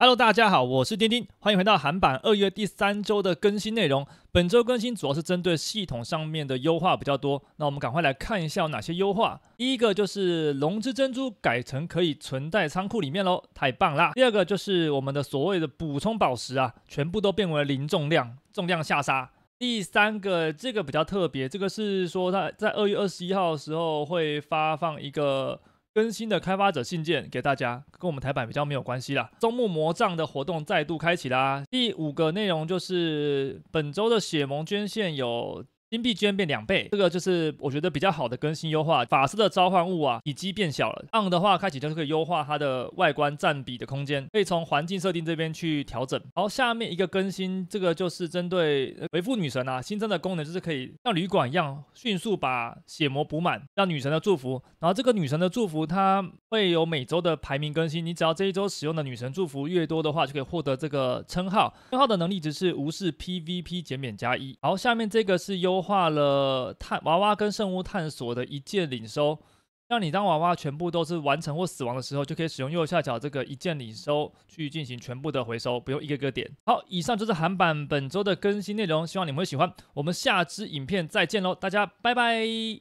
Hello，大家好，我是丁丁，欢迎回到韩版二月第三周的更新内容。本周更新主要是针对系统上面的优化比较多，那我们赶快来看一下有哪些优化。第一个就是龙之珍珠改成可以存在仓库里面喽，太棒啦！第二个就是我们的所谓的补充宝石啊，全部都变为零重量，重量下杀。第三个，这个比较特别，这个是说它在二月二十一号的时候会发放一个。更新的开发者信件给大家，跟我们台版比较没有关系啦。中目魔杖的活动再度开启啦。第五个内容就是本周的血盟捐献有。金币居然变两倍，这个就是我觉得比较好的更新优化。法师的召唤物啊，以机变小了。暗的话开启就是可以优化它的外观占比的空间，可以从环境设定这边去调整。然后下面一个更新，这个就是针对维复女神啊，新增的功能就是可以像旅馆一样迅速把血魔补满，让女神的祝福。然后这个女神的祝福，它会有每周的排名更新。你只要这一周使用的女神祝福越多的话，就可以获得这个称号。称号的能力值是无视 PVP 减免加一。然后下面这个是优。优化了探娃娃跟圣屋探索的一键领收，让你当娃娃全部都是完成或死亡的时候，就可以使用右下角这个一键领收去进行全部的回收，不用一个个点。好，以上就是韩版本周的更新内容，希望你们会喜欢。我们下支影片再见喽，大家拜拜。